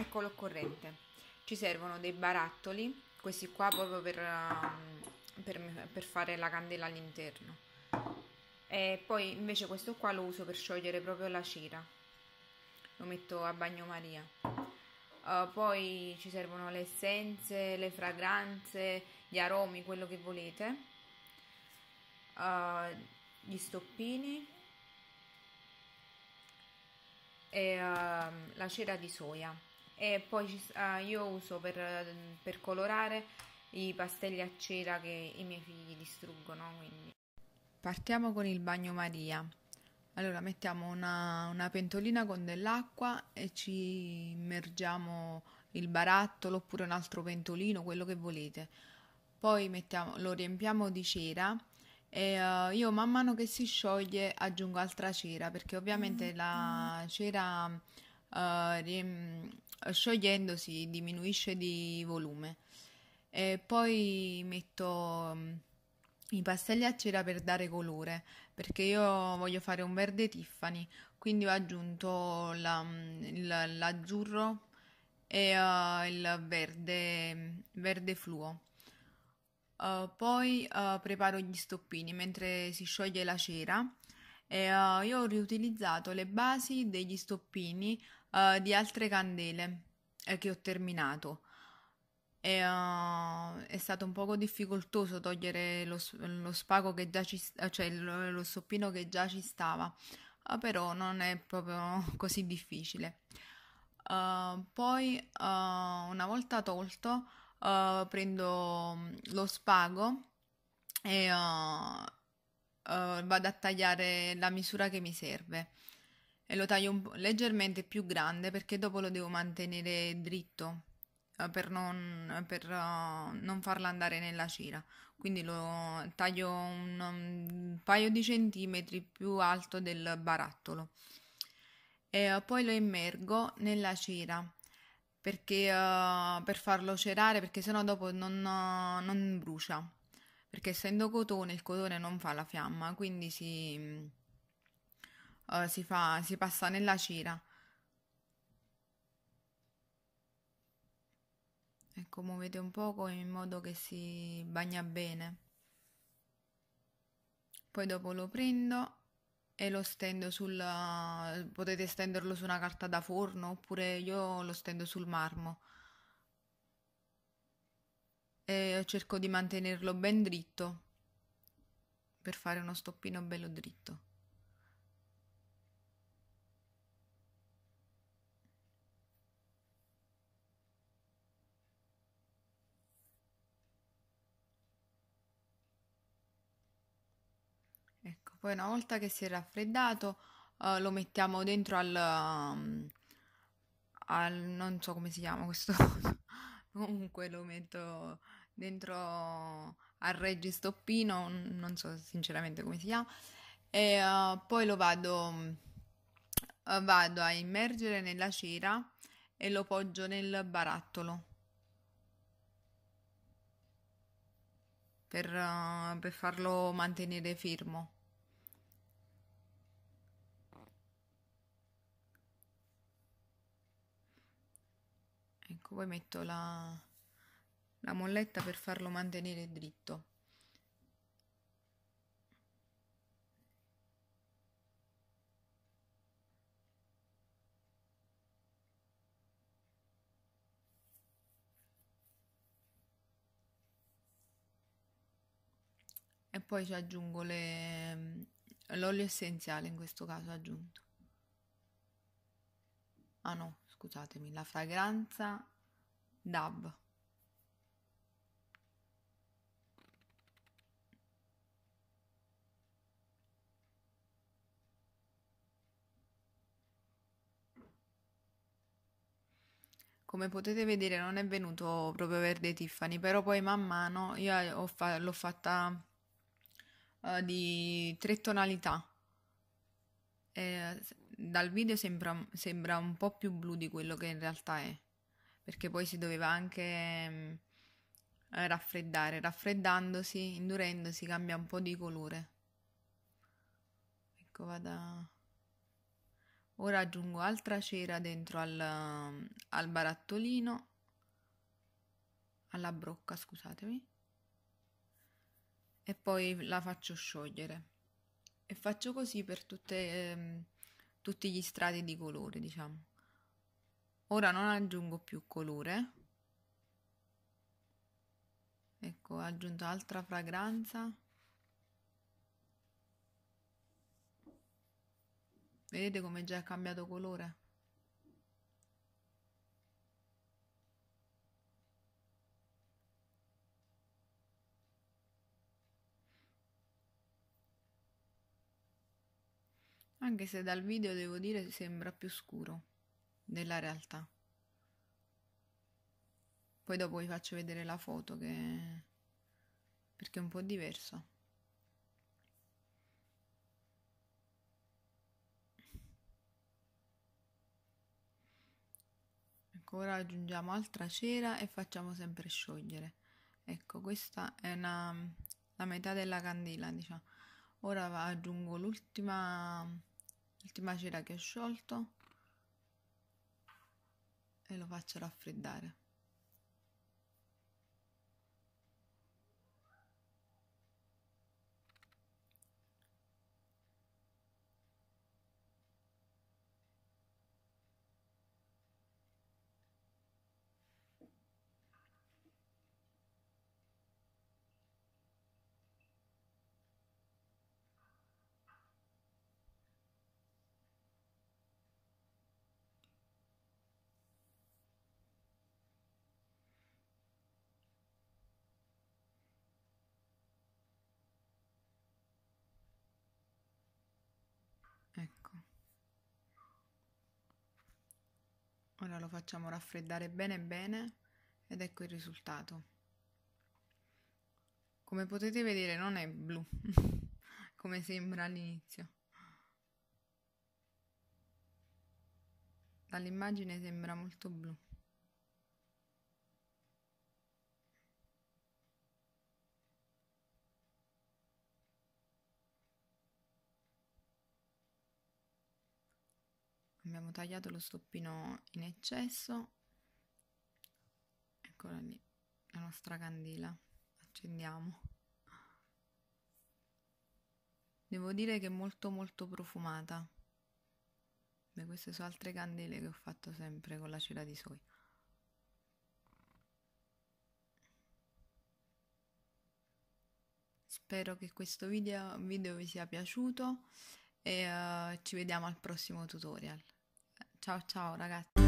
ecco l'occorrente ci servono dei barattoli questi qua proprio per, um, per, per fare la candela all'interno e poi invece questo qua lo uso per sciogliere proprio la cera lo metto a bagnomaria uh, poi ci servono le essenze, le fragranze, gli aromi, quello che volete uh, gli stoppini e uh, la cera di soia e poi ci, ah, io uso per, per colorare i pastelli a cera che i miei figli distruggono. Quindi. Partiamo con il bagnomaria. Allora mettiamo una, una, pentolina con dell'acqua e ci immergiamo il barattolo oppure un altro pentolino, quello che volete. Poi mettiamo, lo riempiamo di cera e uh, io man mano che si scioglie aggiungo altra cera perché ovviamente mm-hmm. la mm. cera uh, riem- sciogliendosi diminuisce di volume. E poi metto mm, i pastelli a cera per dare colore perché io voglio fare un verde Tiffany quindi ho aggiunto la, mm, la, l'azzurro e uh, il verde, verde fluo uh, poi uh, preparo gli stoppini mentre si scioglie la cera e uh, io ho riutilizzato le basi degli stoppini uh, di altre candele eh, che ho terminato. E, uh, è stato un poco difficoltoso togliere lo, lo spago che già ci cioè lo, lo stoppino che già ci stava, però non è proprio così difficile. poi una volta tolto prendo mm, lo spago e uh, vado a tagliare la misura che mi serve e lo taglio leggermente più grande perché dopo lo devo mantenere dritto uh, per, non, per uh, non, farlo andare nella cera. Quindi lo taglio un, un paio di centimetri più alto del barattolo e poi lo immergo nella cera perché, uh, per farlo cerare perché sennò dopo non, uh, non brucia perché essendo cotone il cotone non fa la fiamma, quindi si, uh, si, fa, si passa nella cera. Ecco, muovete un poco in modo che si bagna bene. Poi dopo lo prendo e lo stendo sul... potete stenderlo su una carta da forno oppure io lo stendo sul marmo e cerco di mantenerlo ben dritto per fare uno stoppino bello dritto. Ecco, poi una volta che si è raffreddato uh, lo mettiamo dentro al, um, al... non so come si chiama questo... comunque lo metto dentro al Reggi Stoppino, non so sinceramente come si chiama, e uh, poi lo vado, uh, vado a immergere nella cera e lo poggio nel barattolo. Per, uh, per farlo mantenere fermo. Ecco, poi metto la, la molletta per farlo mantenere dritto. E poi ci aggiungo le... l'olio essenziale in questo caso aggiunto. Ah no, scusatemi, la fragranza DAB. Come potete vedere non è venuto proprio verde Tiffany, però poi man mano io fa- l'ho fatta uh, di tre tonalità. E, dal video sembra, sembra, un po' più blu di quello che in realtà è, perché poi si doveva anche um, raffreddare. Raffreddandosi, indurendosi, cambia un po' di colore. Ecco, vada... Ora aggiungo altra cera dentro al, eh, al barattolino, alla brocca, scusatemi, e poi la faccio sciogliere. E faccio così per tutte, eh, tutti gli strati di colore, diciamo. Ora non aggiungo più colore. Ecco, ho aggiunto altra fragranza. Vedete come già ha cambiato colore? Anche se dal video devo dire sembra più scuro della realtà. Poi dopo vi faccio vedere la foto che... perché è un po' diverso. Ora aggiungiamo altra cera e facciamo sempre sciogliere. Ecco, questa è una, la metà della candela, diciamo. Ora aggiungo l'ultima, l'ultima cera che ho sciolto e lo faccio raffreddare. ora lo facciamo raffreddare bene bene ed ecco il risultato. Come potete vedere non è blu, come sembra all'inizio. Dall'immagine sembra molto blu. abbiamo tagliato lo stoppino in eccesso eccola lì la nostra candela accendiamo devo dire che è molto molto profumata Beh, queste sono altre candele che ho fatto sempre con la cera di soia spero che questo video, video vi sia piaciuto e uh, ci vediamo al prossimo tutorial ciao ciao ragazzi